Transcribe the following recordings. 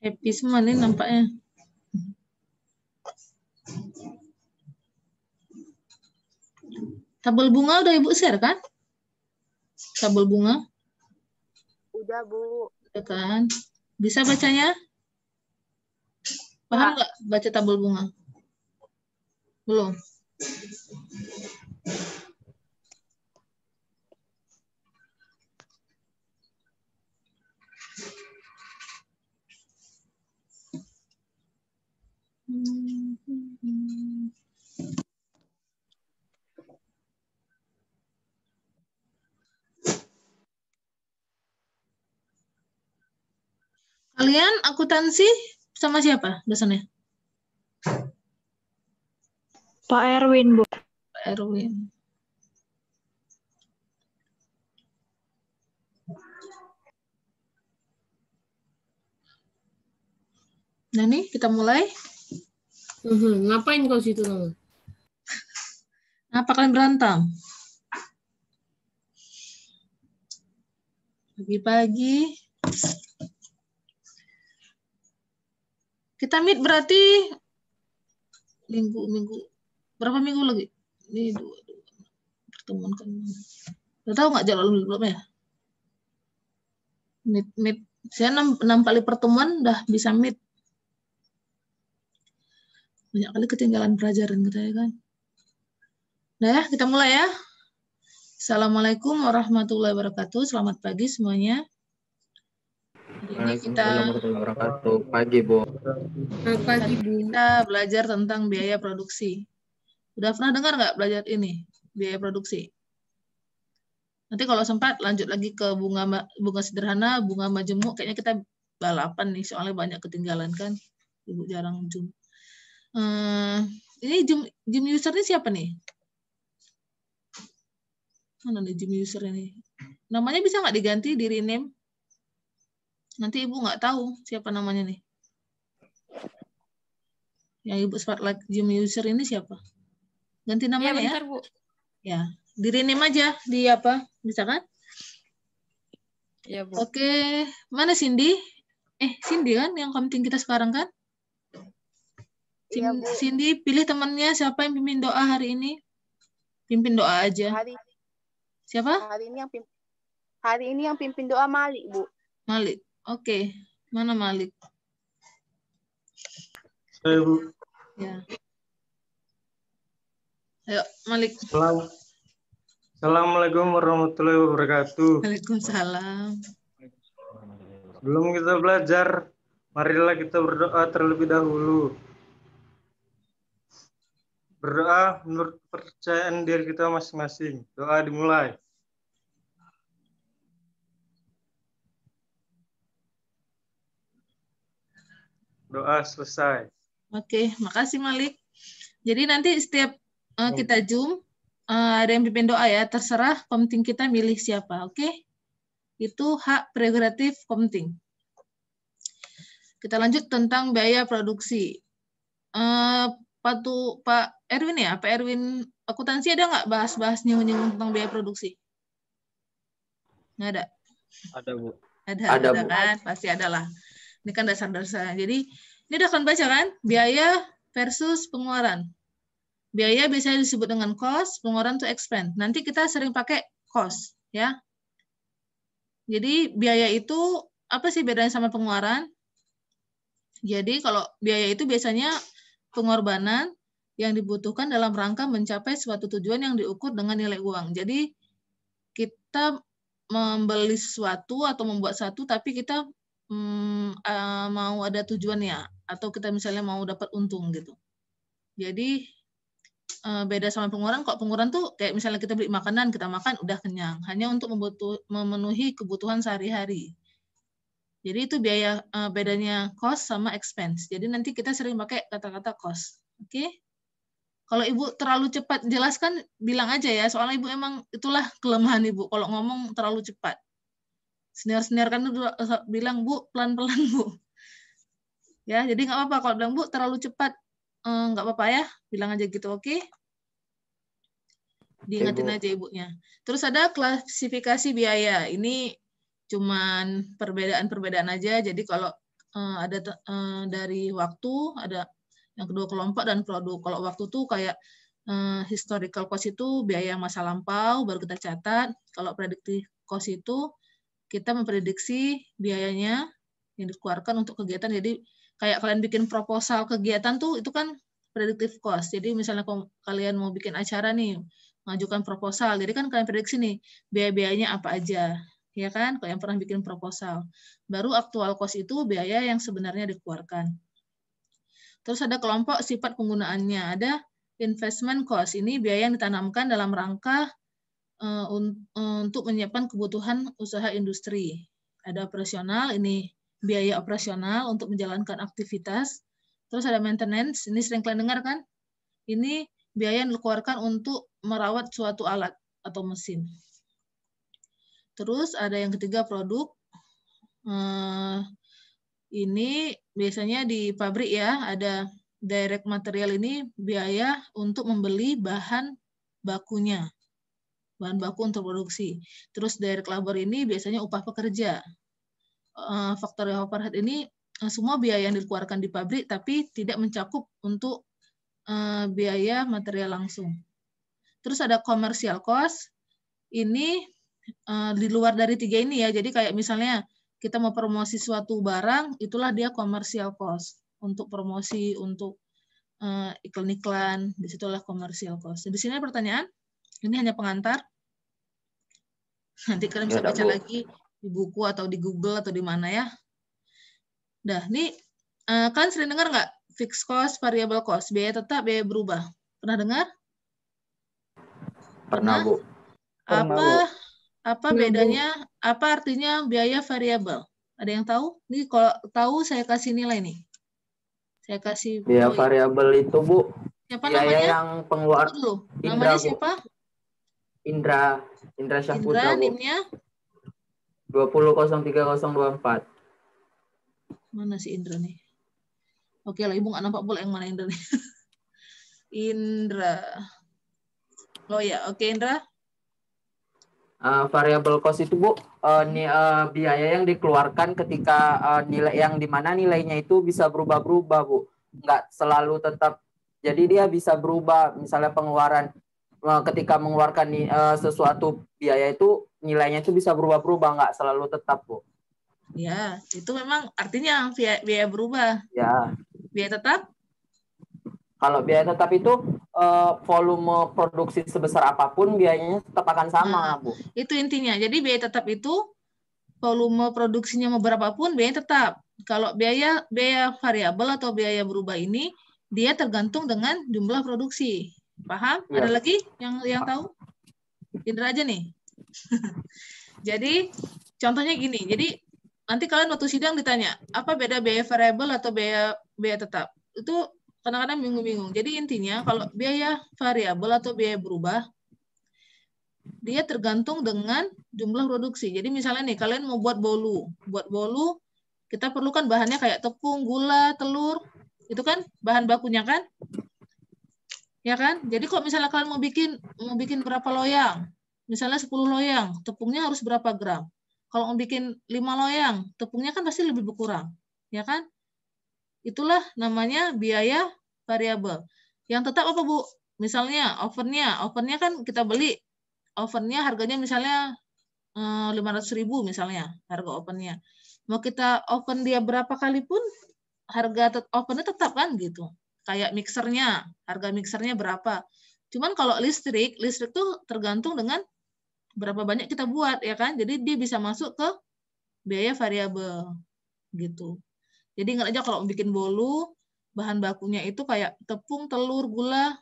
Happy semua nih nampaknya. Tabel bunga udah Ibu share kan? Tabel bunga? Udah, Bu. Udah kan? Bisa bacanya? Paham nggak baca tabel bunga? Belum. Kalian akuntansi sama siapa dasarnya Pak Erwin, Bu. Pak Erwin. Nah nih, kita mulai. Mhm, ngapain kau situ? Apa kalian berantem? Pagi-pagi Kita meet berarti minggu minggu berapa minggu lagi? Ini dua, dua. pertemuan kan. Udah tahu nggak jalan belum ya? Meet meet. Saya enam, enam kali pertemuan udah bisa meet. Banyak kali ketinggalan pelajaran kita ya kan. Nah ya, kita mulai ya. Assalamualaikum warahmatullahi wabarakatuh. Selamat pagi semuanya. Assalamualaikum nah, warahmatullahi Pagi, Bu. Selamat pagi, Bu. Kita belajar tentang biaya produksi. Udah pernah dengar nggak belajar ini, biaya produksi? Nanti kalau sempat lanjut lagi ke bunga bunga sederhana, bunga majemuk. Kayaknya kita balapan nih, soalnya banyak ketinggalan kan. Ibu jarang zoom. Hmm, ini zoom, zoom user ini siapa nih? Mana nih zoom user ini? Namanya bisa nggak diganti di rename? Nanti ibu nggak tahu siapa namanya nih. Yang ibu spotlight gym user ini siapa? Ganti iya, namanya ya. Bentar, ya. Bu. Ya, aja di apa? Bisa kan? Ya, Bu. Oke, mana Cindy? Eh, Cindy kan yang penting kita sekarang kan? Ya, Bu. Cindy pilih temannya siapa yang pimpin doa hari ini? Pimpin doa aja. Hari siapa? Hari ini yang pimpin Hari ini yang pimpin doa Malik, Bu. Malik. Oke, mana Malik? Saya Bu. Ya. Ayo, Malik. Salam. Assalamualaikum warahmatullahi wabarakatuh. Waalaikumsalam. Belum kita belajar, marilah kita berdoa terlebih dahulu. Berdoa menurut percayaan diri kita masing-masing. Doa dimulai. Doa selesai. Oke, okay, makasih Malik. Jadi nanti setiap uh, kita zoom uh, ada yang pimpin doa ya, terserah komting kita milih siapa, oke? Okay? Itu hak prerogatif komting. Kita lanjut tentang biaya produksi. Uh, Pak, Erwin ya, Pak Erwin akuntansi ada nggak bahas-bahas nyinggung tentang biaya produksi? Nggak ada. Ada bu. Ada, ada, ada bu. kan? Pasti ada lah. Ini kan dasar dasar. Jadi ini udah kan baca kan? Biaya versus pengeluaran. Biaya biasanya disebut dengan cost, pengeluaran itu expense. Nanti kita sering pakai cost, ya. Jadi biaya itu apa sih bedanya sama pengeluaran? Jadi kalau biaya itu biasanya pengorbanan yang dibutuhkan dalam rangka mencapai suatu tujuan yang diukur dengan nilai uang. Jadi kita membeli sesuatu atau membuat satu tapi kita hmm, uh, mau ada tujuannya atau kita misalnya mau dapat untung gitu. Jadi uh, beda sama pengurangan kok pengurangan tuh kayak misalnya kita beli makanan kita makan udah kenyang hanya untuk membutuh, memenuhi kebutuhan sehari-hari. Jadi itu biaya uh, bedanya cost sama expense. Jadi nanti kita sering pakai kata-kata cost. Oke. Okay? Kalau ibu terlalu cepat jelaskan bilang aja ya, soalnya ibu emang itulah kelemahan ibu kalau ngomong terlalu cepat senior-senior kan bilang, Bu, pelan-pelan, Bu. Ya, jadi nggak apa-apa. Kalau bilang, Bu, terlalu cepat, eh, nggak apa-apa ya. Bilang aja gitu, oke? Okay? Diingetin Ibu. aja ibunya. Terus ada klasifikasi biaya. Ini cuman perbedaan-perbedaan aja. Jadi kalau uh, ada uh, dari waktu, ada yang kedua kelompok dan produk. Kalau waktu tuh kayak historical cost itu biaya masa lampau baru kita catat. Kalau predictive cost itu kita memprediksi biayanya yang dikeluarkan untuk kegiatan. Jadi kayak kalian bikin proposal kegiatan tuh itu kan predictive cost. Jadi misalnya kalian mau bikin acara nih, mengajukan proposal. Jadi kan kalian prediksi nih biaya-biayanya apa aja, ya kan? Kalian pernah bikin proposal. Baru aktual cost itu biaya yang sebenarnya dikeluarkan. Terus ada kelompok sifat penggunaannya. Ada investment cost. Ini biaya yang ditanamkan dalam rangka Eh, eh, untuk menyiapkan kebutuhan usaha industri. Ada operasional, ini biaya operasional untuk menjalankan aktivitas. Terus ada maintenance, ini sering kalian dengar kan? Ini biaya yang dikeluarkan untuk merawat suatu alat atau mesin. Terus ada yang ketiga produk. Eh, ini biasanya di pabrik ya, ada direct material ini biaya untuk membeli bahan bakunya bahan baku untuk produksi. Terus direct labor ini biasanya upah pekerja. Eh, faktor overhead ini eh, semua biaya yang dikeluarkan di pabrik tapi tidak mencakup untuk eh, biaya material langsung. Terus ada commercial cost. Ini di luar dari tiga ini ya. Jadi kayak misalnya kita mau promosi suatu barang, itulah dia commercial cost untuk promosi, untuk iklan-iklan, disitulah commercial cost. Di sini pertanyaan? Ini hanya pengantar. Nanti kalian bisa baca lagi di buku atau di Google atau di mana ya. Dah, ini uh, kalian sering dengar nggak fixed cost, variable cost, biaya tetap, biaya berubah. Pernah dengar? Pernah, Bu. Pernah, apa Bu. apa iya, bedanya? Bu. Apa artinya biaya variable? Ada yang tahu? Ini kalau tahu saya kasih nilai nih. Saya kasih Biaya variable itu, Bu. Siapa biaya namanya? yang pengeluar. Namanya siapa? Bu. Indra Indra Syahputra. Indra nimnya? 203024. empat. Mana si Indra nih? Oke lah, Ibu nggak nampak pula yang mana Indra nih. Indra. Oh ya, oke Indra. Uh, variable cost itu bu uh, ni, uh, biaya yang dikeluarkan ketika uh, nilai yang di mana nilainya itu bisa berubah-berubah bu nggak selalu tetap jadi dia bisa berubah misalnya pengeluaran Eh, ketika mengeluarkan uh, sesuatu biaya itu nilainya itu bisa berubah-berubah nggak selalu tetap bu? Ya itu memang artinya biaya, biaya berubah. Ya. Biaya tetap? Kalau biaya tetap itu eh, volume produksi sebesar apapun biayanya tetap akan sama nah, bu. Itu intinya. Jadi biaya tetap itu volume produksinya mau berapapun biaya tetap. Kalau biaya biaya variabel atau biaya berubah ini dia tergantung dengan jumlah produksi. Paham? Ya. Ada lagi yang yang ah. tahu? Indra aja nih. jadi contohnya gini. Jadi nanti kalian waktu sidang ditanya apa beda biaya variabel atau biaya biaya tetap. Itu kadang-kadang bingung-bingung. Jadi intinya kalau biaya variabel atau biaya berubah dia tergantung dengan jumlah produksi. Jadi misalnya nih kalian mau buat bolu, buat bolu kita perlukan bahannya kayak tepung, gula, telur, itu kan bahan bakunya kan. Ya kan? Jadi kok misalnya kalian mau bikin mau bikin berapa loyang? Misalnya 10 loyang, tepungnya harus berapa gram? Kalau mau bikin 5 loyang, tepungnya kan pasti lebih berkurang. Ya kan? Itulah namanya biaya variabel. Yang tetap apa, Bu? Misalnya ovennya, ovennya kan kita beli ovennya harganya misalnya eh, ratus ribu misalnya harga ovennya. Mau kita oven dia berapa kali pun harga ovennya tetap kan gitu kayak mixernya, harga mixernya berapa. Cuman kalau listrik, listrik tuh tergantung dengan berapa banyak kita buat ya kan. Jadi dia bisa masuk ke biaya variabel gitu. Jadi ingat aja kalau bikin bolu, bahan bakunya itu kayak tepung, telur, gula,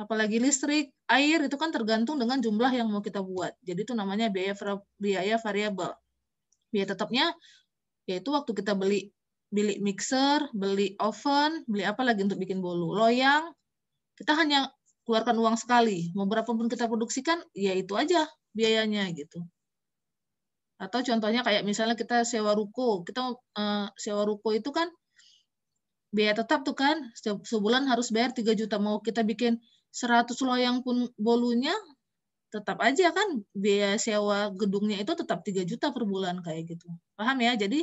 apalagi listrik, air itu kan tergantung dengan jumlah yang mau kita buat. Jadi itu namanya biaya biaya variabel. Biaya tetapnya yaitu waktu kita beli beli mixer, beli oven, beli apa lagi untuk bikin bolu. Loyang, kita hanya keluarkan uang sekali. Mau berapa pun kita produksikan, ya itu aja biayanya gitu. Atau contohnya kayak misalnya kita sewa ruko, kita uh, sewa ruko itu kan biaya tetap tuh kan, sebulan harus bayar 3 juta. Mau kita bikin 100 loyang pun bolunya, tetap aja kan biaya sewa gedungnya itu tetap 3 juta per bulan kayak gitu. Paham ya? Jadi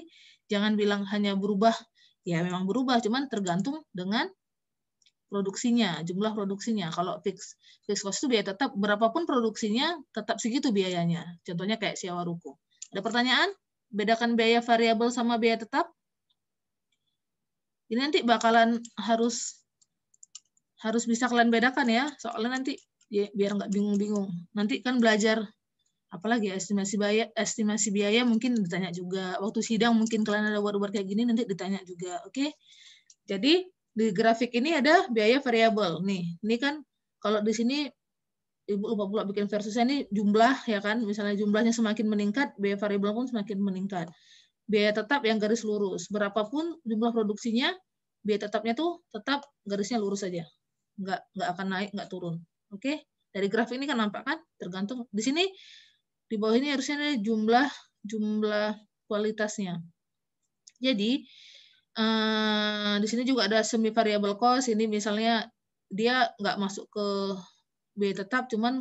Jangan bilang hanya berubah, ya memang berubah, cuman tergantung dengan produksinya, jumlah produksinya. Kalau fix fix cost itu biaya tetap berapapun produksinya tetap segitu biayanya. Contohnya kayak sewa ruko. Ada pertanyaan? Bedakan biaya variabel sama biaya tetap? Ini nanti bakalan harus harus bisa kalian bedakan ya, soalnya nanti ya, biar nggak bingung-bingung. Nanti kan belajar apalagi ya, estimasi biaya estimasi biaya mungkin ditanya juga waktu sidang mungkin kalian ada word-word kayak gini nanti ditanya juga oke okay? jadi di grafik ini ada biaya variabel nih ini kan kalau di sini ibu lupa pula bikin versusnya ini jumlah ya kan misalnya jumlahnya semakin meningkat biaya variabel pun semakin meningkat biaya tetap yang garis lurus berapapun jumlah produksinya biaya tetapnya tuh tetap garisnya lurus saja nggak nggak akan naik nggak turun oke okay? dari grafik ini kan nampak kan tergantung di sini di bawah ini harusnya ada jumlah jumlah kualitasnya. Jadi eh, di sini juga ada semi variable cost. Ini misalnya dia nggak masuk ke B tetap, cuman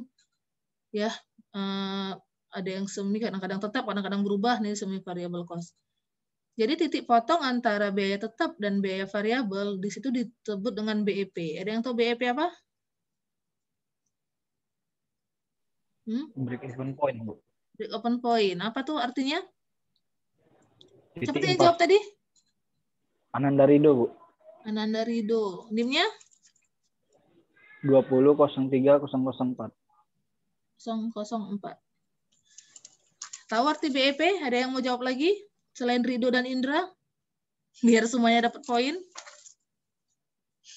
ya eh, ada yang semi kadang-kadang tetap, kadang-kadang berubah nih semi variable cost. Jadi titik potong antara biaya tetap dan biaya variabel di situ disebut dengan BEP. Ada yang tahu BEP apa? Hmm? Break even point, Bu. Break open point. Apa tuh artinya? Seperti yang jawab tadi? Ananda Rido, Bu. Ananda Rido. NIM-nya? 20.03.004. 004. Tahu arti BEP? Ada yang mau jawab lagi? Selain Rido dan Indra? Biar semuanya dapat poin.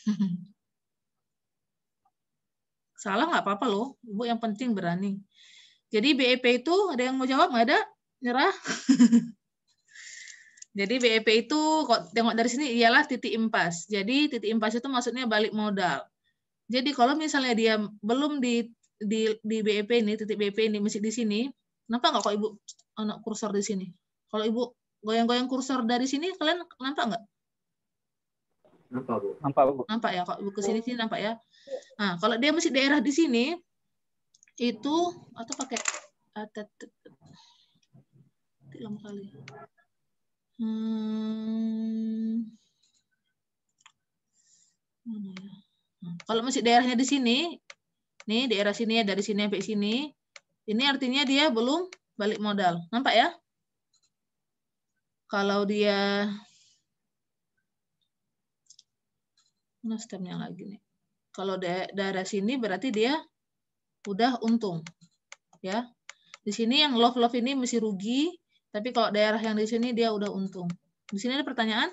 Salah nggak apa-apa loh, Ibu yang penting berani. Jadi BEP itu, ada yang mau jawab? Nggak ada? Nyerah? Jadi BEP itu, kok tengok dari sini, ialah titik impas. Jadi titik impas itu maksudnya balik modal. Jadi kalau misalnya dia belum di di, di BEP ini, titik BEP ini, masih di sini, nampak nggak kok Ibu anak kursor di sini? Kalau Ibu goyang-goyang kursor dari sini, kalian nampak nggak? Nampak, Bu. Nampak, ya, kok Ibu ke sini, sini nampak ya. Nah, kalau dia masih daerah di sini, itu atau pakai eh, lama kali. Hmm. Ya? Hmm. Kalau masih daerahnya di sini, nih daerah sini ya dari sini sampai sini, ini artinya dia belum balik modal. Nampak ya? Kalau dia mana stemnya lagi nih. Kalau da daerah sini berarti dia udah untung. Ya. Di sini yang love-love ini masih rugi, tapi kalau daerah yang di sini dia udah untung. Di sini ada pertanyaan?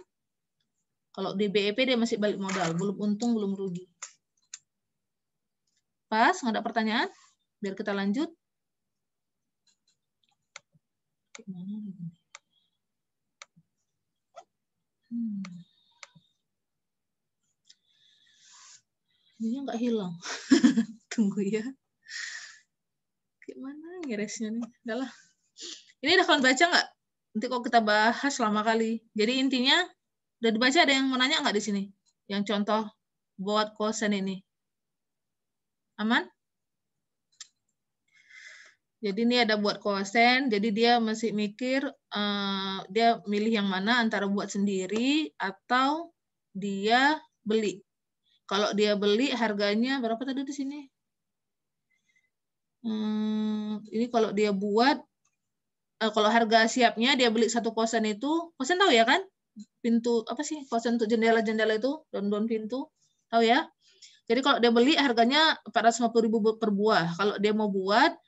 Kalau di BEP dia masih balik modal, belum untung, belum rugi. Pas, nggak ada pertanyaan? Biar kita lanjut. Hmm. ini nggak hilang tunggu ya gimana ngeresnya nih enggak lah ini udah kalian baca nggak nanti kalau kita bahas lama kali jadi intinya udah dibaca ada yang mau nanya nggak di sini yang contoh buat kosen ini aman jadi ini ada buat kosen, jadi dia masih mikir uh, dia milih yang mana antara buat sendiri atau dia beli. Kalau dia beli harganya berapa tadi di sini? Hmm, ini kalau dia buat, eh, kalau harga siapnya dia beli satu kosan itu, kosan tahu ya kan? Pintu apa sih? kosan untuk jendela-jendela itu, daun don pintu, tahu ya? Jadi kalau dia beli harganya 450 ribu per buah. Kalau dia mau buat,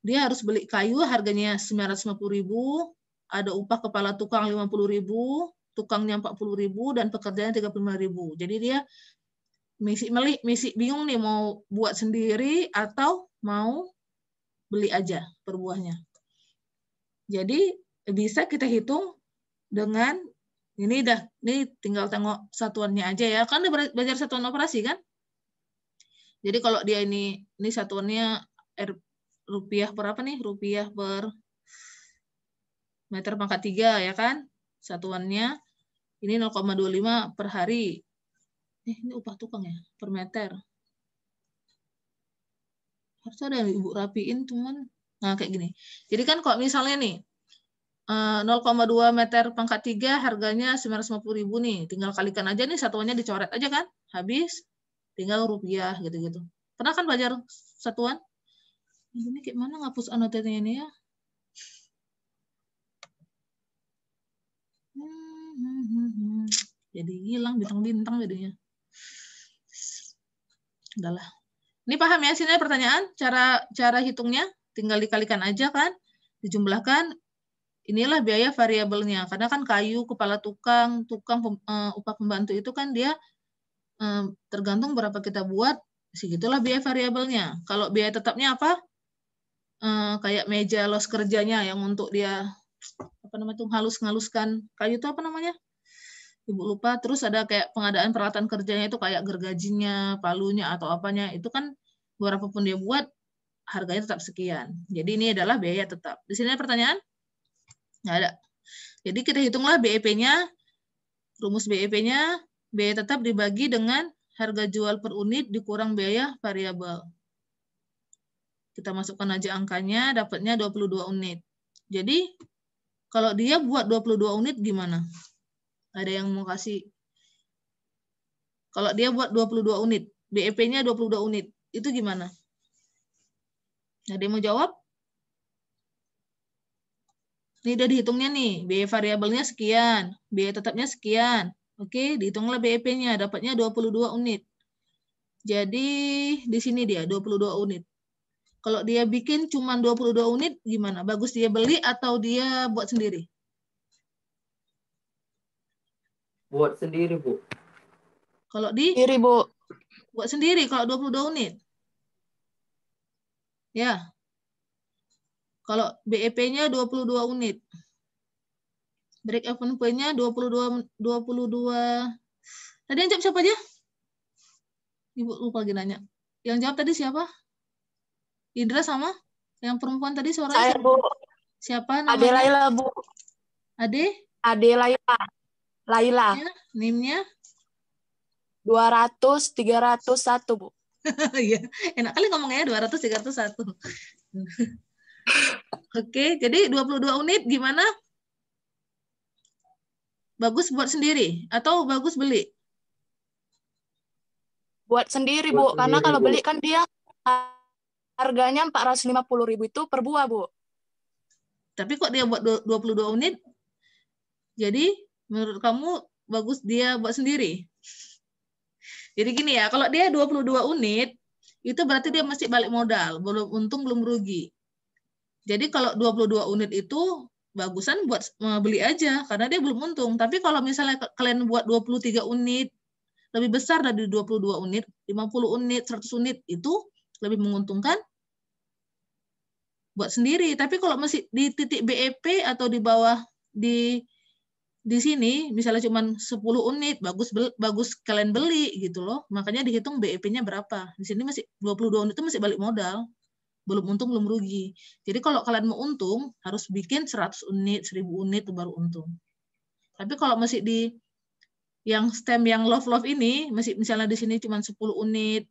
dia harus beli kayu harganya 950 ribu, ada upah kepala tukang 50 ribu, tukangnya 40 ribu, dan pekerjanya 35 ribu. Jadi dia misi meli misi bingung nih mau buat sendiri atau mau beli aja perbuahnya. Jadi bisa kita hitung dengan ini dah ini tinggal tengok satuannya aja ya. Kan udah belajar satuan operasi kan? Jadi kalau dia ini ini satuannya R, rupiah per apa nih? Rupiah per meter pangkat 3 ya kan? Satuannya ini 0,25 per hari eh ini upah tukang ya per meter harusnya ada yang ibu rapiin cuman nah kayak gini jadi kan kalau misalnya nih 0,2 eh, meter pangkat 3 harganya 950 ribu nih tinggal kalikan aja nih satuannya dicoret aja kan habis tinggal rupiah gitu-gitu pernah kan belajar satuan ini kayak mana ngapus anotasinya ini ya hmm, hmm, hmm, jadi hilang bintang-bintang jadinya Udahlah. Ini paham ya sini pertanyaan cara cara hitungnya? Tinggal dikalikan aja kan? Dijumlahkan inilah biaya variabelnya. Karena kan kayu, kepala tukang, tukang uh, upah pembantu itu kan dia uh, tergantung berapa kita buat, segitulah biaya variabelnya. Kalau biaya tetapnya apa? Uh, kayak meja los kerjanya yang untuk dia apa namanya tuh halus ngaluskan kayu itu apa namanya? ibu lupa terus ada kayak pengadaan peralatan kerjanya itu kayak gergajinya palunya atau apanya itu kan berapapun dia buat harganya tetap sekian jadi ini adalah biaya tetap di sini ada pertanyaan nggak ada jadi kita hitunglah BEP-nya rumus BEP-nya biaya tetap dibagi dengan harga jual per unit dikurang biaya variabel kita masukkan aja angkanya dapatnya 22 unit jadi kalau dia buat 22 unit gimana? Ada yang mau kasih? Kalau dia buat 22 unit, BEP-nya 22 unit, itu gimana? Ada yang mau jawab? Ini udah dihitungnya nih, biaya e variabelnya sekian, biaya e tetapnya sekian. Oke, dihitunglah BEP-nya, dapatnya 22 unit. Jadi di sini dia 22 unit. Kalau dia bikin cuma 22 unit gimana? Bagus dia beli atau dia buat sendiri? Buat sendiri, Bu. Kalau di? Sendiri, Bu. Buat sendiri kalau 22 unit. Ya. Kalau BEP-nya 22 unit. Break even point-nya 22 22 Tadi yang jawab siapa aja? Ibu lupa lagi nanya. Yang jawab tadi siapa? Indra sama? Yang perempuan tadi suara siapa? Bu. Siapa namanya? Ade Laila, Bu. Ade? Ade Laila. Laila. Nimnya? 200 301, Bu. Iya, enak kali ngomongnya 200 ya, 301. Oke, jadi 22 unit gimana? Bagus buat sendiri atau bagus beli? Buat sendiri, Bu. Buat Karena sendiri, kalau Bu. beli kan dia harganya ribu itu per buah, Bu. Tapi kok dia buat 22 unit? Jadi menurut kamu bagus dia buat sendiri. Jadi gini ya, kalau dia 22 unit, itu berarti dia masih balik modal, belum untung, belum rugi. Jadi kalau 22 unit itu bagusan buat e, beli aja karena dia belum untung. Tapi kalau misalnya kalian buat 23 unit, lebih besar dari 22 unit, 50 unit, 100 unit itu lebih menguntungkan buat sendiri. Tapi kalau masih di titik BEP atau di bawah di di sini misalnya cuma 10 unit bagus bagus kalian beli gitu loh makanya dihitung BEP-nya berapa di sini masih 22 unit itu masih balik modal belum untung belum rugi jadi kalau kalian mau untung harus bikin 100 unit 1000 unit itu baru untung tapi kalau masih di yang stem yang love love ini masih misalnya di sini cuma 10 unit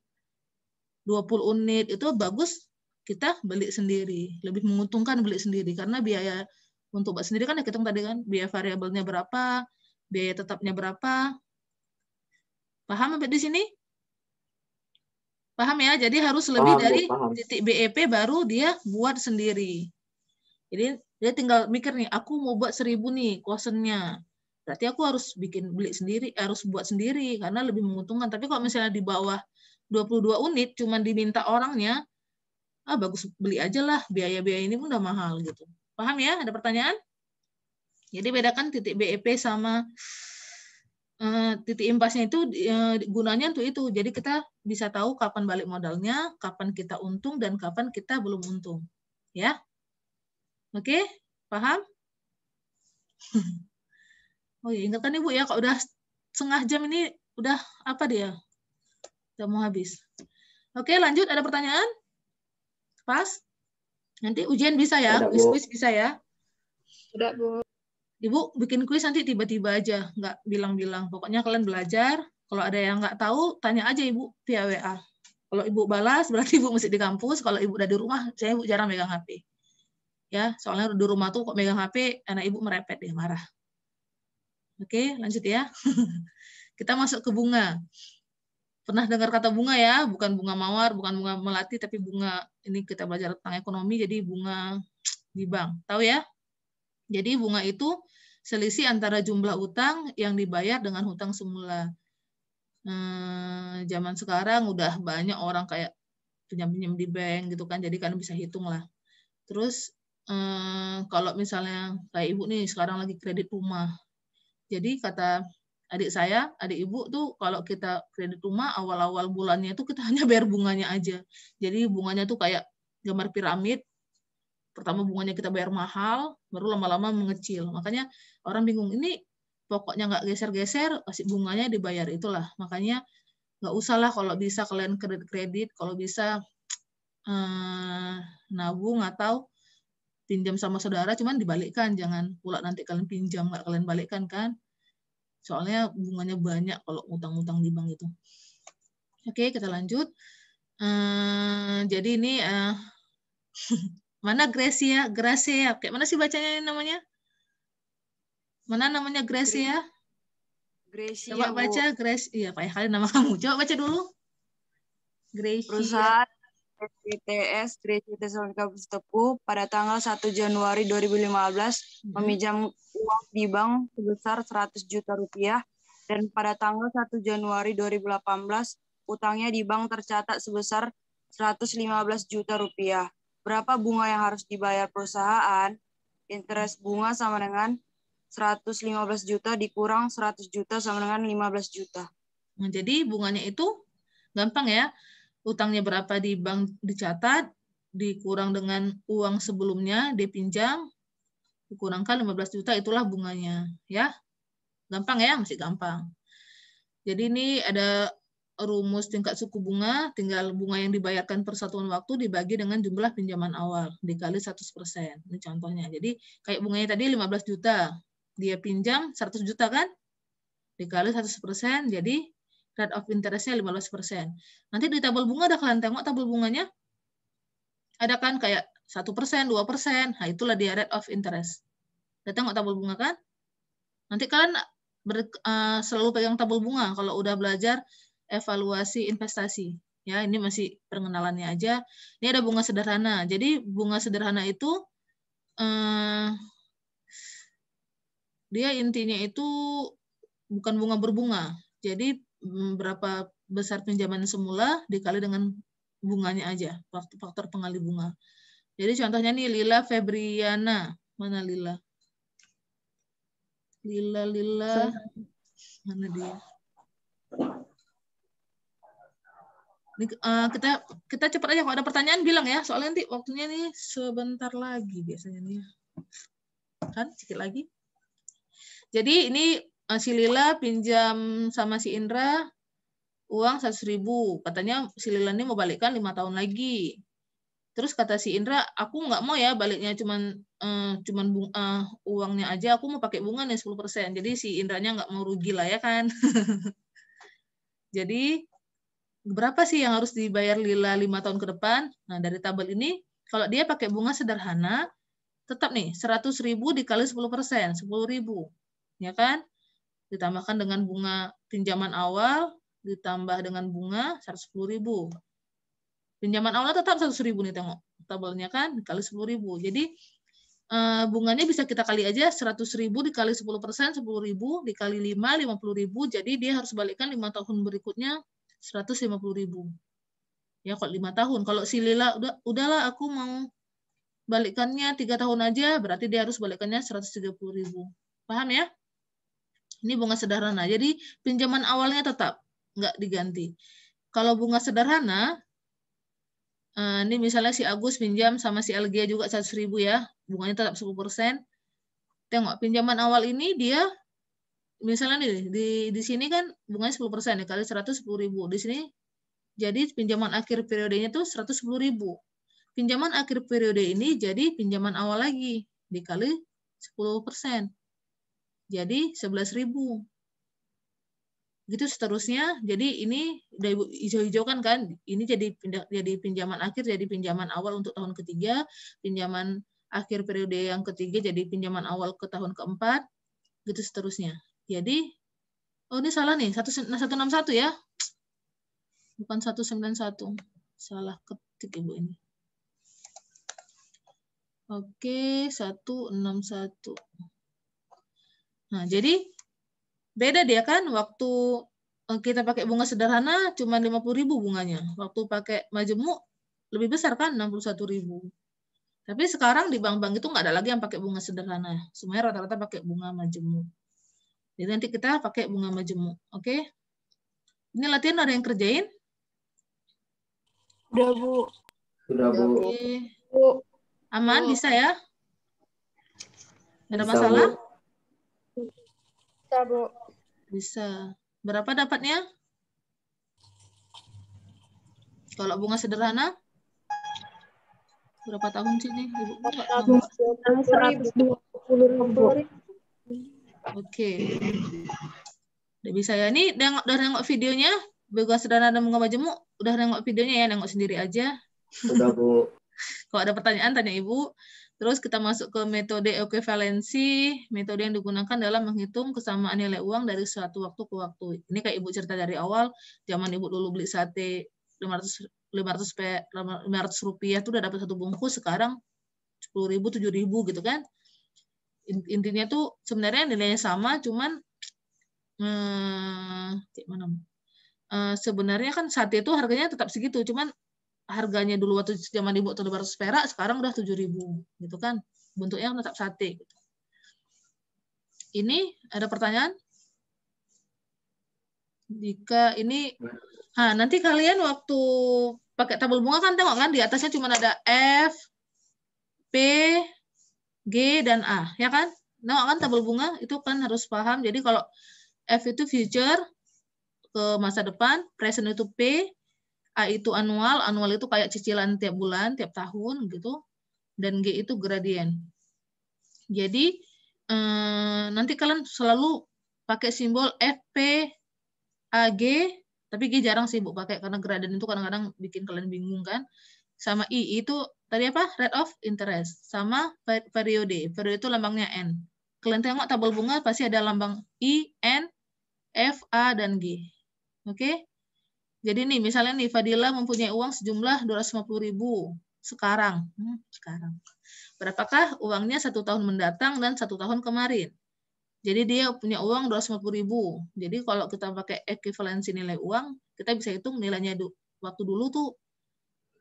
20 unit itu bagus kita beli sendiri lebih menguntungkan beli sendiri karena biaya untuk Mbak sendiri kan ya hitung tadi kan biaya variabelnya berapa, biaya tetapnya berapa. Paham sampai di sini? Paham ya? Jadi harus lebih paham, dari paham. titik BEP baru dia buat sendiri. Jadi dia tinggal mikir nih, aku mau buat seribu nih kosennya. Berarti aku harus bikin beli sendiri, harus buat sendiri karena lebih menguntungkan. Tapi kalau misalnya di bawah 22 unit cuman diminta orangnya, ah bagus beli aja lah, biaya-biaya ini pun udah mahal gitu. Paham ya? Ada pertanyaan? Jadi bedakan titik BEP sama uh, titik impasnya itu uh, gunanya untuk itu. Jadi kita bisa tahu kapan balik modalnya, kapan kita untung dan kapan kita belum untung. Ya. Oke, okay? paham? oh ya, ingatkan Ibu ya kalau udah setengah jam ini udah apa dia? Udah mau habis. Oke, lanjut ada pertanyaan? Pas? Nanti ujian bisa ya, kuis-kuis bisa ya. Sudah, Bu. Ibu bikin kuis nanti tiba-tiba aja, nggak bilang-bilang. Pokoknya kalian belajar, kalau ada yang nggak tahu, tanya aja Ibu via WA. Kalau Ibu balas, berarti Ibu masih di kampus. Kalau Ibu udah di rumah, saya Ibu jarang megang HP. Ya, soalnya di rumah tuh kok megang HP, anak Ibu merepet deh, marah. Oke, lanjut ya. Kita masuk ke bunga pernah dengar kata bunga ya, bukan bunga mawar, bukan bunga melati, tapi bunga ini kita belajar tentang ekonomi, jadi bunga di bank, tahu ya? Jadi bunga itu selisih antara jumlah utang yang dibayar dengan hutang semula. Hmm, zaman sekarang udah banyak orang kayak pinjam-pinjam di bank gitu kan, jadi kan bisa hitung lah. Terus hmm, kalau misalnya kayak ibu nih sekarang lagi kredit rumah, jadi kata adik saya, adik ibu tuh kalau kita kredit rumah awal-awal bulannya itu kita hanya bayar bunganya aja. Jadi bunganya tuh kayak gambar piramid. Pertama bunganya kita bayar mahal, baru lama-lama mengecil. Makanya orang bingung ini pokoknya nggak geser-geser, kasih bunganya dibayar itulah. Makanya nggak usahlah kalau bisa kalian kredit-kredit, kalau bisa eh, nabung atau pinjam sama saudara, cuman dibalikkan, jangan pula nanti kalian pinjam nggak kalian balikkan kan Soalnya bunganya banyak kalau utang-utang di bank itu. Oke, kita lanjut. Uh, jadi ini uh, mana Gracia? Gracia. Kayak mana sih bacanya ini namanya? Mana namanya Gracia? Gracia. Coba baca Gracia. Iya, Pak, kali nama kamu. Coba baca dulu. Gracia. Perusahaan SPTS Gereja Tesalonika Tepu pada tanggal 1 Januari 2015 hmm. meminjam uang di bank sebesar 100 juta rupiah dan pada tanggal 1 Januari 2018 utangnya di bank tercatat sebesar 115 juta rupiah. Berapa bunga yang harus dibayar perusahaan? Interest bunga sama dengan 115 juta dikurang 100 juta sama dengan 15 juta. Nah, jadi bunganya itu gampang ya utangnya berapa di bank dicatat, dikurang dengan uang sebelumnya dipinjam, dikurangkan 15 juta itulah bunganya, ya. Gampang ya, masih gampang. Jadi ini ada rumus tingkat suku bunga, tinggal bunga yang dibayarkan per satuan waktu dibagi dengan jumlah pinjaman awal dikali 100%. Ini contohnya. Jadi kayak bunganya tadi 15 juta, dia pinjam 100 juta kan? Dikali 100% jadi rate of interestnya 15%. Nanti di tabel bunga ada kalian tengok tabel bunganya? Ada kan kayak 1%, 2%. Nah, itulah dia rate of interest. Kita tengok tabel bunga kan? Nanti kalian ber, uh, selalu pegang tabel bunga kalau udah belajar evaluasi investasi. Ya, ini masih perkenalannya aja. Ini ada bunga sederhana. Jadi bunga sederhana itu uh, dia intinya itu bukan bunga berbunga. Jadi Mm, berapa besar pinjaman semula dikali dengan bunganya aja, faktor pengali bunga. Jadi contohnya nih Lila Febriana. Mana Lila? Lila, Lila. Mana dia? Ini, uh, kita kita cepat aja kalau ada pertanyaan bilang ya, soalnya nanti waktunya nih sebentar lagi biasanya nih. Kan sedikit lagi. Jadi ini Eh, si Lila pinjam sama si Indra uang 100 ribu. Katanya si Lila ini mau balikkan lima tahun lagi. Terus kata si Indra, aku nggak mau ya baliknya cuman uh, cuman bunga, uh, eh, uangnya aja, aku mau pakai bunga nih persen Jadi si Indranya nggak mau rugi lah ya kan. Jadi berapa sih yang harus dibayar Lila lima tahun ke depan? Nah, dari tabel ini kalau dia pakai bunga sederhana tetap nih seratus ribu dikali sepuluh persen sepuluh ribu Ya kan? ditambahkan dengan bunga pinjaman awal ditambah dengan bunga 110.000. Pinjaman awal tetap 100.000 nih tengok tabelnya kan dikali 10.000. Jadi eh, bunganya bisa kita kali aja 100.000 dikali 10 10.000 dikali 5 50.000 jadi dia harus balikkan 5 tahun berikutnya 150.000 ya kalau 5 tahun kalau si Lila udah udahlah aku mau balikannya 3 tahun aja berarti dia harus balikannya 130.000 paham ya ini bunga sederhana. Jadi pinjaman awalnya tetap nggak diganti. Kalau bunga sederhana, eh, ini misalnya si Agus pinjam sama si Algia juga 100 ribu ya, bunganya tetap 10 persen. Tengok pinjaman awal ini dia misalnya nih di di sini kan bunganya 10 persen ya kali 110 ribu. Di sini jadi pinjaman akhir periodenya tuh 110 ribu. Pinjaman akhir periode ini jadi pinjaman awal lagi dikali 10 persen jadi 11.000. Gitu seterusnya. Jadi ini udah Ibu hijau kan kan, ini jadi pindah, jadi pinjaman akhir, jadi pinjaman awal untuk tahun ketiga, pinjaman akhir periode yang ketiga jadi pinjaman awal ke tahun keempat, gitu seterusnya. Jadi oh ini salah nih, 161 nah, ya. Bukan 191. Salah ketik Ibu ini. Oke, 161. Nah, jadi beda dia kan waktu eh, kita pakai bunga sederhana cuma 50.000 bunganya. Waktu pakai majemuk lebih besar kan 61.000. Tapi sekarang di bank-bank itu nggak ada lagi yang pakai bunga sederhana. Semuanya rata-rata pakai bunga majemuk. Jadi nanti kita pakai bunga majemuk. Oke? Okay? Ini latihan ada yang kerjain? Udah, Bu. sudah Bu. Okay. Bu. Aman, bisa ya? Ada masalah? Bu. Bisa, Bu. Bisa. Berapa dapatnya? Kalau bunga sederhana? Berapa tahun sih ini Ibu? Oke. Udah bisa ya. Ini udah, udah nengok videonya? Bunga sederhana dan bunga majemuk? Udah nengok videonya ya? Nengok sendiri aja? Udah, Bu. Kalau ada pertanyaan, tanya Ibu. Terus kita masuk ke metode ekuivalensi, metode yang digunakan dalam menghitung kesamaan nilai uang dari suatu waktu ke waktu. Ini kayak Ibu cerita dari awal, zaman Ibu dulu beli sate 500 500 500 rupiah itu udah dapat satu bungkus, sekarang 10 ribu, 7 ribu gitu kan. Intinya tuh sebenarnya nilainya sama, cuman hmm, Eh, sebenarnya kan sate itu harganya tetap segitu, cuman harganya dulu waktu zaman ibu tuh 200 perak, sekarang udah 7000 gitu kan. Bentuknya kan tetap sate. Gitu. Ini ada pertanyaan? Jika ini, ha, nanti kalian waktu pakai tabel bunga kan tengok kan di atasnya cuma ada F, P, G, dan A, ya kan? Nah, kan tabel bunga itu kan harus paham. Jadi kalau F itu future ke masa depan, present itu P, A itu annual, annual itu kayak cicilan tiap bulan, tiap tahun gitu. Dan G itu gradien. Jadi eh, nanti kalian selalu pakai simbol F P A G, tapi G jarang sih Bu pakai karena gradien itu kadang-kadang bikin kalian bingung kan. Sama I itu tadi apa? Rate of interest sama periode. Periode itu lambangnya N. Kalian tengok tabel bunga pasti ada lambang I, N, F, A dan G. Oke. Okay? Jadi nih misalnya nih Fadila mempunyai uang sejumlah puluh ribu sekarang. Hmm, sekarang. Berapakah uangnya satu tahun mendatang dan satu tahun kemarin? Jadi dia punya uang puluh ribu. Jadi kalau kita pakai ekuivalensi nilai uang, kita bisa hitung nilainya waktu dulu tuh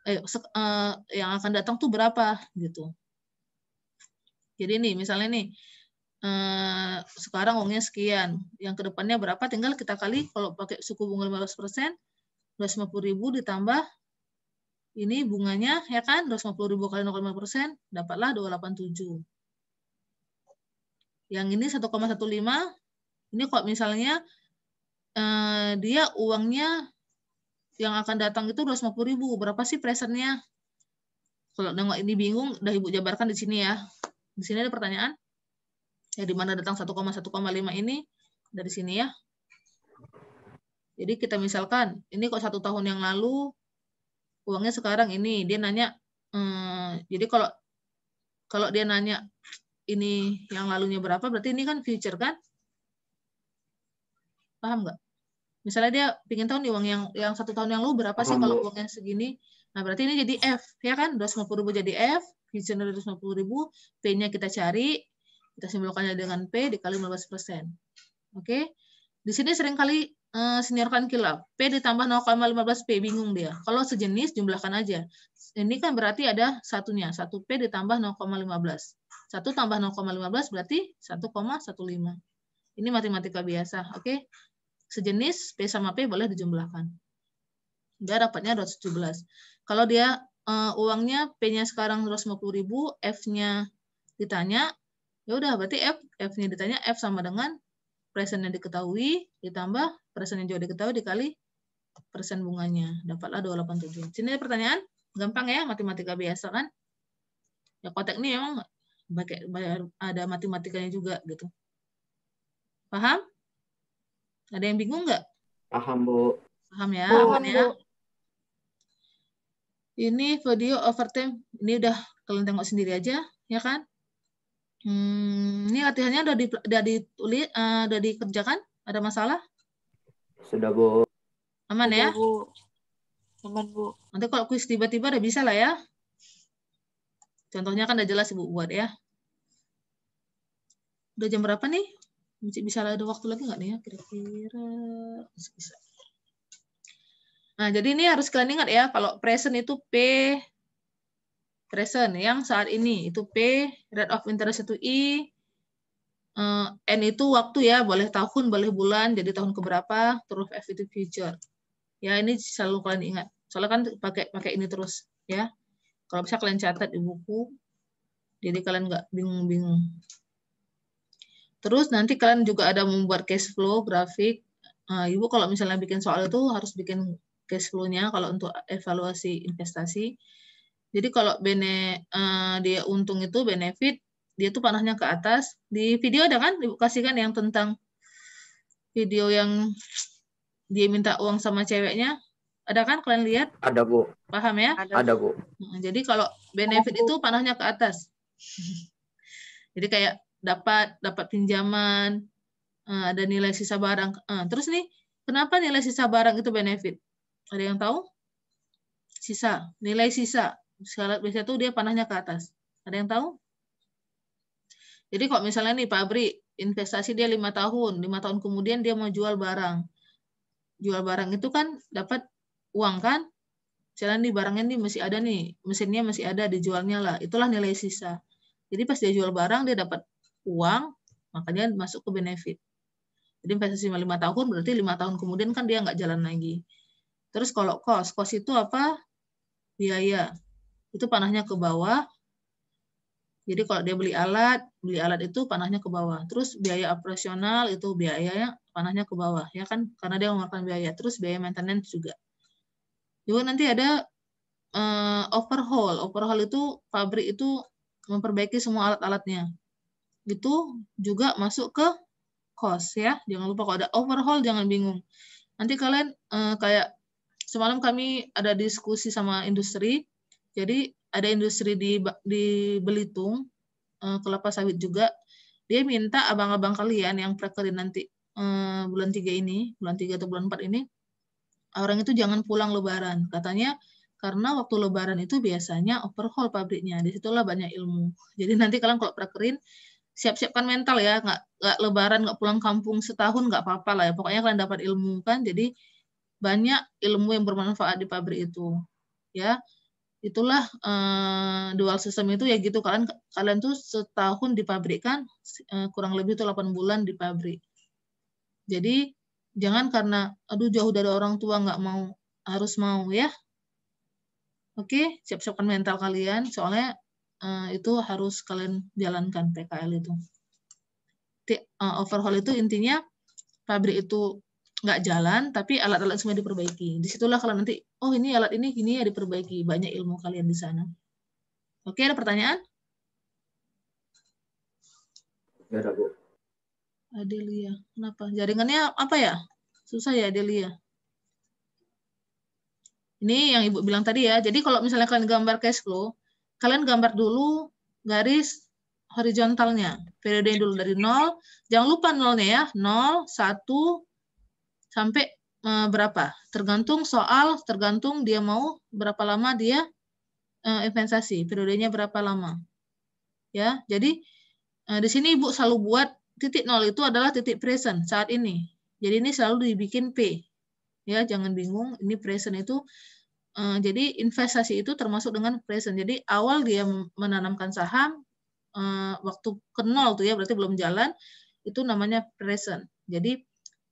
eh, eh, yang akan datang tuh berapa gitu. Jadi nih misalnya nih eh, sekarang uangnya sekian, yang kedepannya berapa tinggal kita kali kalau pakai suku bunga 15 persen 250.000 ditambah ini bunganya ya kan 250.000 kali 0,5% dapatlah 287. Yang ini 1,15 ini kok misalnya eh, dia uangnya yang akan datang itu 250.000, berapa sih presentnya? Kalau nengok ini bingung, udah Ibu jabarkan di sini ya. Di sini ada pertanyaan. Ya di mana datang 1,1,5 ini dari sini ya. Jadi kita misalkan, ini kok satu tahun yang lalu, uangnya sekarang ini. Dia nanya, hmm, jadi kalau kalau dia nanya ini yang lalunya berapa, berarti ini kan future kan? Paham nggak? Misalnya dia pingin tahu nih uang yang yang satu tahun yang lalu berapa sih kalau uangnya segini? Nah berarti ini jadi F, ya kan? 250 ribu jadi F, future 250 ribu, P-nya kita cari, kita simbolkannya dengan P dikali 15 persen. Oke, okay? Di sini seringkali uh, eh, seniorkan kilap. P ditambah 0,15P, bingung dia. Kalau sejenis, jumlahkan aja. Ini kan berarti ada satunya. 1P ditambah 0,15. 1 tambah 0,15 berarti 1,15. Ini matematika biasa, oke? Okay? Sejenis P sama P boleh dijumlahkan. Dia dapatnya 217. Kalau dia uh, uangnya P-nya sekarang ribu, F-nya ditanya, ya udah berarti F F-nya ditanya F sama dengan present yang diketahui ditambah present yang juga diketahui dikali persen bunganya. Dapatlah 287. Sini ada pertanyaan? Gampang ya, matematika biasa kan? Ya kotek ini memang ada matematikanya juga gitu. Paham? Ada yang bingung nggak? Paham, Bu. Paham ya, Paham, ya. Bu. Ini video overtime, ini udah kalian tengok sendiri aja, ya kan? Hmm, ini latihannya udah di, udah ditulis, uh, udah dikerjakan? Ada masalah? Sudah bu. Aman Sudah, ya? Bu. Aman bu. Nanti kalau kuis tiba-tiba udah bisa lah ya. Contohnya kan udah jelas ibu buat ya. Udah jam berapa nih? Bisa ada waktu lagi nggak nih ya? Kira-kira bisa. Nah, jadi ini harus kalian ingat ya, kalau present itu P, present yang saat ini itu P, rate of interest itu I, eh, N itu waktu ya, boleh tahun, boleh bulan, jadi tahun keberapa, terus F itu future. Ya ini selalu kalian ingat, soalnya kan pakai pakai ini terus ya. Kalau bisa kalian catat di buku, jadi kalian nggak bingung-bingung. Terus nanti kalian juga ada membuat cash flow grafik. Eh, ibu kalau misalnya bikin soal itu harus bikin cash flow-nya kalau untuk evaluasi investasi. Jadi kalau bene uh, dia untung itu benefit, dia tuh panahnya ke atas. Di video ada kan Ibu kan yang tentang video yang dia minta uang sama ceweknya. Ada kan kalian lihat? Ada, Bu. Paham ya? Ada, ada Bu. Jadi kalau benefit ada, itu panahnya ke atas. Jadi kayak dapat dapat pinjaman, eh, ada nilai sisa barang. Eh, terus nih, kenapa nilai sisa barang itu benefit? Ada yang tahu? Sisa, nilai sisa. Salad biasanya tuh dia panahnya ke atas. Ada yang tahu? Jadi kalau misalnya nih pabrik investasi dia lima tahun, lima tahun kemudian dia mau jual barang. Jual barang itu kan dapat uang kan? Misalnya nih barangnya nih masih ada nih, mesinnya masih ada dijualnya lah. Itulah nilai sisa. Jadi pas dia jual barang dia dapat uang, makanya masuk ke benefit. Jadi investasi lima tahun berarti lima tahun kemudian kan dia nggak jalan lagi. Terus kalau kos, kos itu apa? Biaya itu panahnya ke bawah. Jadi kalau dia beli alat, beli alat itu panahnya ke bawah. Terus biaya operasional itu biaya panahnya ke bawah ya kan karena dia mengeluarkan biaya. Terus biaya maintenance juga. Juga nanti ada uh, overhaul. Overhaul itu pabrik itu memperbaiki semua alat-alatnya. Itu juga masuk ke cost ya. Jangan lupa kalau ada overhaul jangan bingung. Nanti kalian uh, kayak semalam kami ada diskusi sama industri jadi ada industri di di Belitung eh, kelapa sawit juga. Dia minta abang-abang kalian yang prakerin nanti eh, bulan 3 ini, bulan 3 atau bulan 4 ini orang itu jangan pulang lebaran. Katanya karena waktu lebaran itu biasanya overhaul pabriknya. Disitulah banyak ilmu. Jadi nanti kalian kalau prakerin siap-siapkan mental ya, nggak nggak lebaran, nggak pulang kampung setahun nggak apa-apa lah ya. Pokoknya kalian dapat ilmu kan. Jadi banyak ilmu yang bermanfaat di pabrik itu. Ya, itulah uh, dual system itu ya gitu kalian kalian tuh setahun di pabrik kan uh, eh, kurang lebih itu 8 bulan di pabrik. Jadi jangan karena aduh jauh dari orang tua nggak mau harus mau ya. Oke, siap-siapkan mental kalian soalnya uh, itu harus kalian jalankan PKL itu. T, uh, overhaul itu intinya pabrik itu nggak jalan tapi alat-alat semua diperbaiki disitulah kalau nanti oh ini alat ini gini ya diperbaiki banyak ilmu kalian di sana oke ada pertanyaan ya ada bu Adelia kenapa jaringannya apa ya susah ya Adelia ini yang ibu bilang tadi ya jadi kalau misalnya kalian gambar cash flow kalian gambar dulu garis horizontalnya periode dulu dari nol, jangan lupa nolnya ya nol 1 sampai e, berapa? Tergantung soal, tergantung dia mau berapa lama dia e, investasi, periodenya berapa lama. Ya, jadi e, di sini Ibu selalu buat titik nol itu adalah titik present saat ini. Jadi ini selalu dibikin P. Ya, jangan bingung, ini present itu e, jadi investasi itu termasuk dengan present. Jadi awal dia menanamkan saham e, waktu ke nol tuh ya berarti belum jalan itu namanya present. Jadi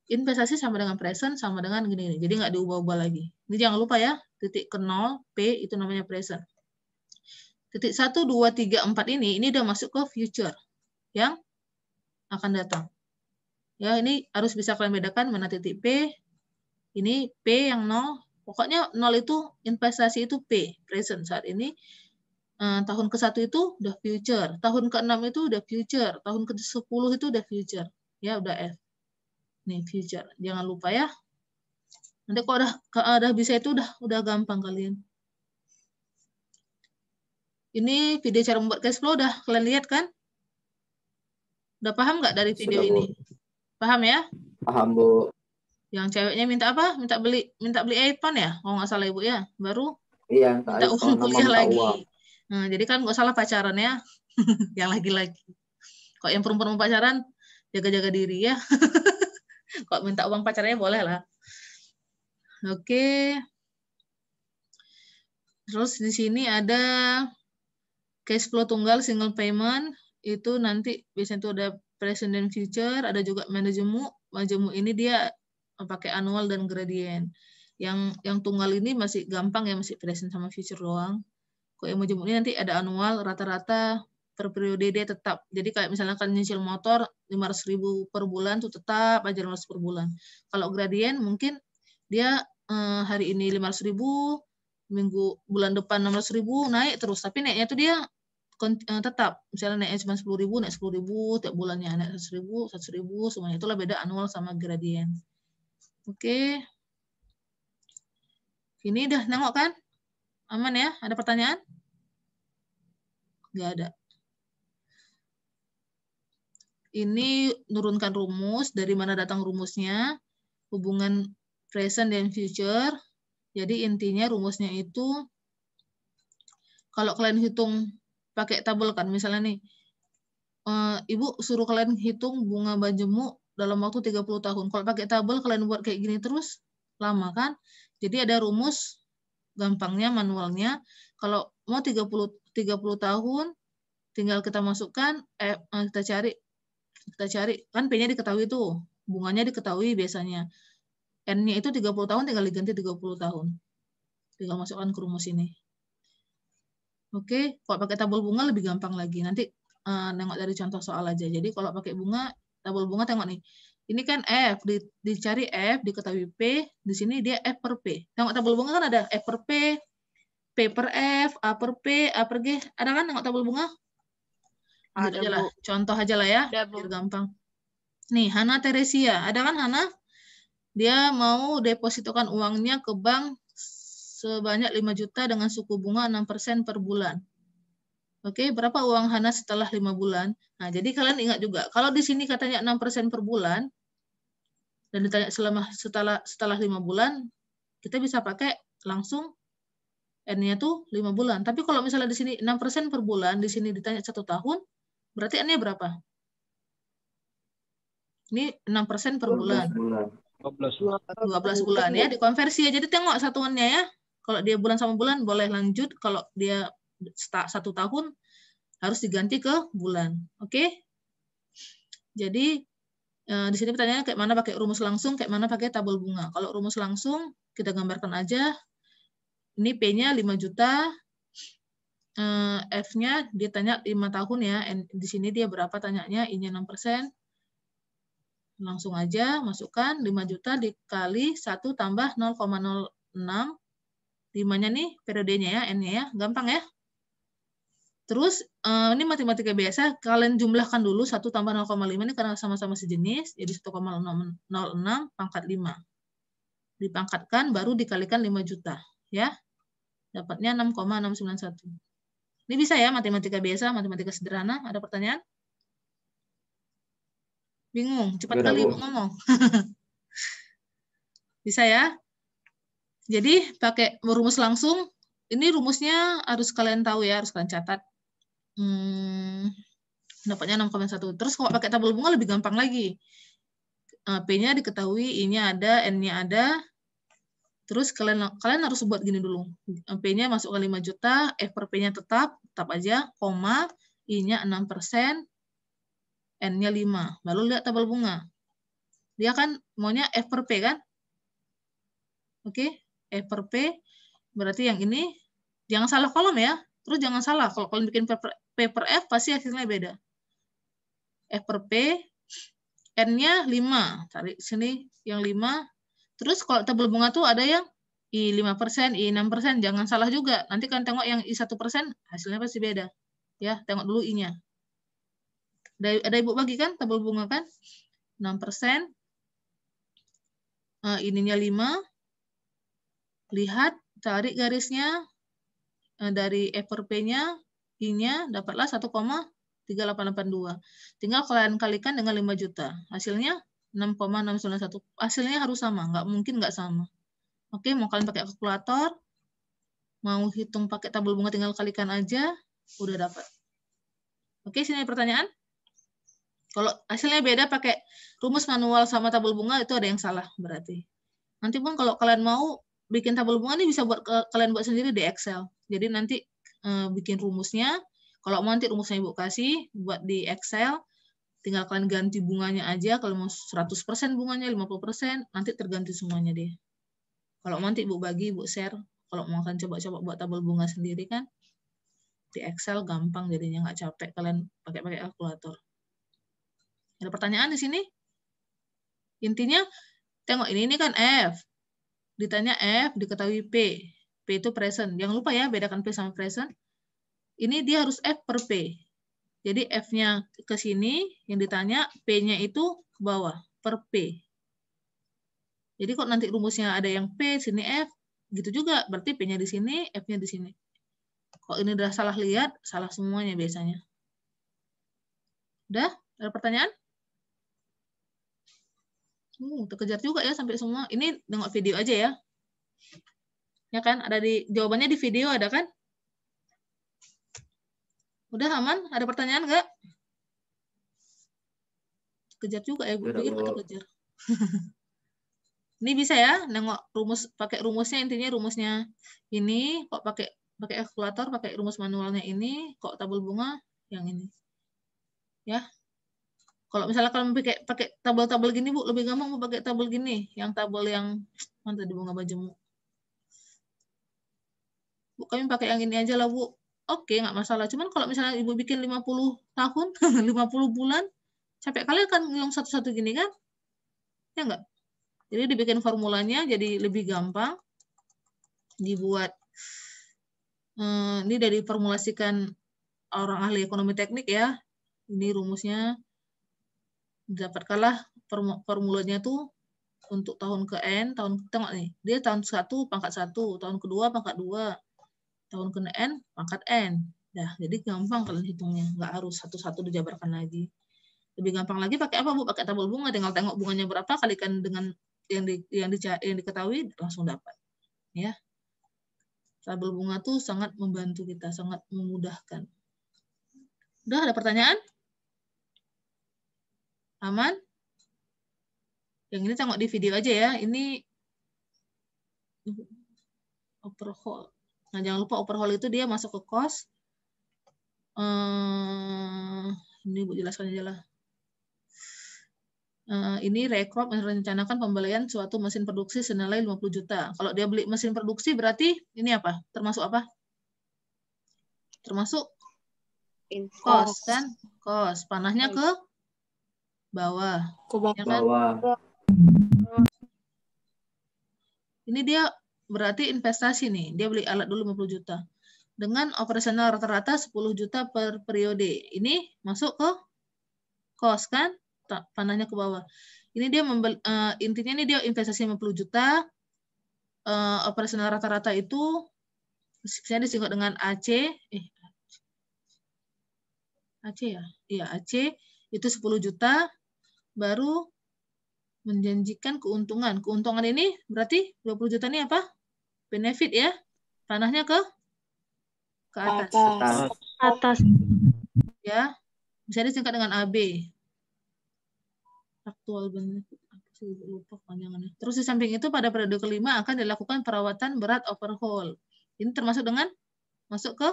investasi sama dengan present sama dengan gini-gini. Jadi nggak diubah-ubah lagi. Ini jangan lupa ya, titik ke 0, P itu namanya present. Titik satu, dua, tiga, empat ini, ini udah masuk ke future yang akan datang. Ya, ini harus bisa kalian bedakan mana titik P, ini P yang 0, pokoknya 0 itu investasi itu P, present saat ini. Eh, tahun ke satu itu udah future, tahun ke enam itu udah future, tahun ke sepuluh itu udah future, ya udah F nih future. Jangan lupa ya. Nanti kalau udah ah, udah bisa itu udah udah gampang kalian. Ini video cara membuat cash flow udah kalian lihat kan? Udah paham nggak dari video Sudah, ini? Bu. Paham ya? Paham bu. Yang ceweknya minta apa? Minta beli minta beli iPhone ya? Kalau nggak salah ibu ya, baru iya, minta iPhone, uang kuliah lagi. Uang. Nah, jadi kan nggak salah pacaran ya, yang lagi-lagi. Kok yang perempuan pacaran jaga-jaga diri ya. Kok minta uang pacarnya boleh lah. Oke. Terus di sini ada cash flow tunggal single payment itu nanti biasanya itu ada present dan future, ada juga manajemu, manajemu ini dia pakai annual dan gradient. Yang yang tunggal ini masih gampang ya masih present sama future doang. Kok yang manajemu ini nanti ada annual rata-rata per periode dia tetap. Jadi kayak misalnya kan nyicil motor 500 ribu per bulan tuh tetap aja 500 per bulan. Kalau gradien mungkin dia eh, hari ini 500 ribu, minggu bulan depan 600 ribu naik terus. Tapi naiknya tuh dia eh, tetap. Misalnya naiknya cuma 10 ribu, naik 10 ribu tiap bulannya, naik 100 ribu, 100 ribu, semuanya itulah beda annual sama gradien. Oke. Okay. Ini udah nengok kan? Aman ya? Ada pertanyaan? Nggak ada ini nurunkan rumus, dari mana datang rumusnya, hubungan present dan future. Jadi intinya rumusnya itu, kalau kalian hitung pakai tabel kan, misalnya nih, eh, Ibu suruh kalian hitung bunga banjemu dalam waktu 30 tahun. Kalau pakai tabel kalian buat kayak gini terus, lama kan? Jadi ada rumus gampangnya manualnya. Kalau mau 30 30 tahun tinggal kita masukkan eh, kita cari kita cari kan P-nya diketahui tuh bunganya diketahui biasanya N-nya itu 30 tahun tinggal diganti 30 tahun tinggal masukkan ke rumus ini oke kalau pakai tabel bunga lebih gampang lagi nanti uh, nengok dari contoh soal aja jadi kalau pakai bunga tabel bunga tengok nih ini kan F, dicari F, diketahui P, di sini dia F per P. Tengok tabel bunga kan ada F per P, P per F, A per P, A per G. Ada kan tengok tabel bunga? Ada aja lah. Contoh aja lah ya, Ada, biar gampang. Nih, Hana Teresia. Ada kan Hana? Dia mau depositokan uangnya ke bank sebanyak 5 juta dengan suku bunga 6% per bulan. Oke, berapa uang Hana setelah 5 bulan? Nah, jadi kalian ingat juga, kalau di sini katanya 6% per bulan, dan ditanya selama setelah setelah 5 bulan, kita bisa pakai langsung N-nya tuh 5 bulan. Tapi kalau misalnya di sini 6% per bulan, di sini ditanya satu tahun, Berarti N-nya berapa? Ini 6 persen per bulan. 12 bulan. 12 bulan ya, dikonversi ya. Jadi tengok satuannya ya. Kalau dia bulan sama bulan boleh lanjut. Kalau dia satu tahun harus diganti ke bulan. Oke? Okay? Jadi eh, di sini pertanyaannya kayak mana pakai rumus langsung, kayak mana pakai tabel bunga. Kalau rumus langsung kita gambarkan aja. Ini P-nya 5 juta, Eh, F-nya dia tanya 5 tahun ya, and di sini dia berapa tanyanya, I-nya 6 persen. Langsung aja masukkan 5 juta dikali 1 tambah 0,06. 5-nya nih periodenya ya, N-nya ya, gampang ya. Terus eh, ini matematika biasa, kalian jumlahkan dulu 1 tambah 0,5 ini karena sama-sama sejenis, jadi 1,06 pangkat 5. Dipangkatkan baru dikalikan 5 juta. ya Dapatnya 6,691. Ini bisa ya, matematika biasa, matematika sederhana. Ada pertanyaan? Bingung, cepat kali Ibu ngomong. bisa ya? Jadi pakai rumus langsung, ini rumusnya harus kalian tahu ya, harus kalian catat. Hmm, dapatnya 6,1. Terus kalau pakai tabel bunga lebih gampang lagi. Eh, P-nya diketahui, I-nya ada, N-nya ada, Terus kalian kalian harus buat gini dulu. mp nya masuk ke 5 juta, F per P-nya tetap, tetap aja, koma, I-nya 6%, persen N-nya 5. Lalu lihat tabel bunga. Dia kan maunya F per P kan? Oke, F per P. Berarti yang ini, jangan salah kolom ya. Terus jangan salah, kalau kalian bikin P per, F, pasti hasilnya beda. F per P, N-nya 5. Tarik sini yang 5, Terus kalau tabel bunga tuh ada yang I5%, I6%, jangan salah juga. Nanti kan tengok yang I1% hasilnya pasti beda. Ya, tengok dulu I-nya. Ada, ada Ibu bagi kan tabel bunga kan? 6%. Uh, eh, ininya 5. Lihat, tarik garisnya uh, dari F per P-nya, I-nya dapatlah 1,3882. Tinggal kalian kalikan dengan 5 juta. Hasilnya 6,691. Hasilnya harus sama, nggak mungkin nggak sama. Oke, mau kalian pakai kalkulator, mau hitung pakai tabel bunga tinggal kalikan aja, udah dapat. Oke, sini pertanyaan. Kalau hasilnya beda pakai rumus manual sama tabel bunga itu ada yang salah berarti. Nanti pun kalau kalian mau bikin tabel bunga ini bisa buat kalian buat sendiri di Excel. Jadi nanti eh, bikin rumusnya, kalau mau nanti rumusnya Ibu kasih buat di Excel, tinggal kalian ganti bunganya aja kalau mau 100% bunganya 50% nanti terganti semuanya deh kalau nanti Bu bagi Bu share kalau mau akan coba-coba buat tabel bunga sendiri kan di Excel gampang jadinya nggak capek kalian pakai-pakai kalkulator ada pertanyaan di sini intinya tengok ini ini kan F ditanya F diketahui P P itu present jangan lupa ya bedakan P sama present ini dia harus F per P jadi F-nya ke sini, yang ditanya P-nya itu ke bawah, per P. Jadi kok nanti rumusnya ada yang P, sini F, gitu juga. Berarti P-nya di sini, F-nya di sini. Kok ini udah salah lihat, salah semuanya biasanya. Udah? Ada pertanyaan? Hmm, terkejar juga ya sampai semua. Ini tengok video aja ya. Ya kan? Ada di jawabannya di video ada kan? Udah aman? Ada pertanyaan nggak? Kejar juga ya, gue pikir kita kejar. ini bisa ya, nengok rumus pakai rumusnya intinya rumusnya ini kok pakai pakai kalkulator, pakai rumus manualnya ini, kok tabel bunga yang ini. Ya. Kalau misalnya kalau pakai pakai tabel-tabel gini, Bu, lebih gampang mau pakai tabel gini, yang tabel yang mana tadi bunga bajumu. Bu, kami pakai yang ini aja lah, Bu oke okay, nggak masalah cuman kalau misalnya ibu bikin 50 tahun 50 bulan capek kalian kan ngomong satu-satu gini kan ya enggak jadi dibikin formulanya jadi lebih gampang dibuat hmm, ini dari formulasikan orang ahli ekonomi teknik ya ini rumusnya dapatkanlah formulanya tuh untuk tahun ke n tahun tengok nih dia tahun satu pangkat satu tahun kedua pangkat dua tahun kena N, pangkat N. dah jadi gampang kalian hitungnya. Nggak harus satu-satu dijabarkan lagi. Lebih gampang lagi pakai apa, Bu? Pakai tabel bunga. Tinggal tengok bunganya berapa, kalikan dengan yang di, yang, di, yang diketahui, langsung dapat. Ya. Tabel bunga tuh sangat membantu kita, sangat memudahkan. Udah, ada pertanyaan? Aman? Yang ini tengok di video aja ya. Ini overhaul Nah, jangan lupa overhaul itu dia masuk ke cost. Uh, eh, ini Bu jelaskan aja lah. Uh, ini Rekrop merencanakan pembelian suatu mesin produksi senilai 50 juta. Kalau dia beli mesin produksi berarti ini apa? Termasuk apa? Termasuk Cost. cost kan? Cost. Panahnya ke ya kan? bawah. Ke bawah. Ya kan? bawah. Ini dia berarti investasi nih, dia beli alat dulu 50 juta. Dengan operasional rata-rata 10 juta per periode. Ini masuk ke cost kan? Panahnya ke bawah. Ini dia membeli, uh, eh, intinya ini dia investasi 50 juta. Uh, operasional rata-rata itu saya disingkat dengan AC. Eh, AC ya? Iya, AC itu 10 juta baru menjanjikan keuntungan. Keuntungan ini berarti 20 juta ini apa? benefit ya. tanahnya ke ke atas. Atas. atas. Ya. Bisa disingkat dengan AB. aktual benefit Terus di samping itu pada periode kelima akan dilakukan perawatan berat overhaul. Ini termasuk dengan masuk ke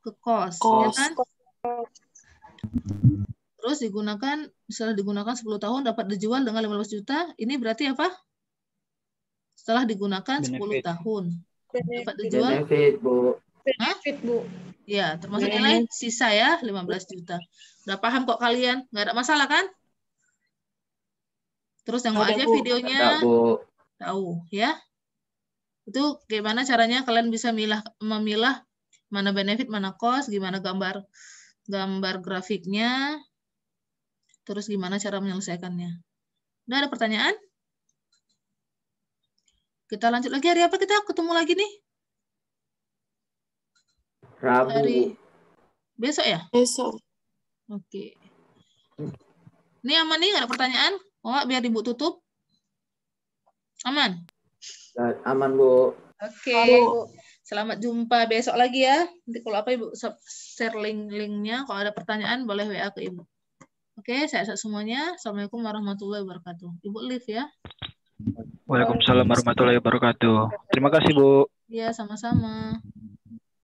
ke kos, iya kos. ya kan? Terus digunakan misalnya digunakan 10 tahun dapat dijual dengan 15 juta, ini berarti apa? setelah digunakan benefit. 10 tahun. Dapat dijual? Benefit, Bu. Benefit, Bu. Ya, termasuk nilai sisa ya, 15 juta. Udah paham kok kalian? Nggak ada masalah kan? Terus yang aja Bu. videonya. Tahu, ya. Itu gimana caranya kalian bisa milah memilah mana benefit, mana cost, gimana gambar gambar grafiknya, terus gimana cara menyelesaikannya. Udah ada pertanyaan? Kita lanjut lagi hari apa kita ketemu lagi nih? Rabu. Hari besok ya? Besok. Oke. Ini aman nih, ada pertanyaan? Oh, biar ibu tutup. Aman? Nah, aman, Bu. Oke. Okay. Selamat jumpa besok lagi ya. Nanti kalau apa Ibu share link-linknya. Kalau ada pertanyaan boleh WA ke Ibu. Oke, okay, saya semuanya. Assalamualaikum warahmatullahi wabarakatuh. Ibu live ya. Waalaikumsalam warahmatullahi wabarakatuh. Terima kasih Bu. Iya, sama-sama.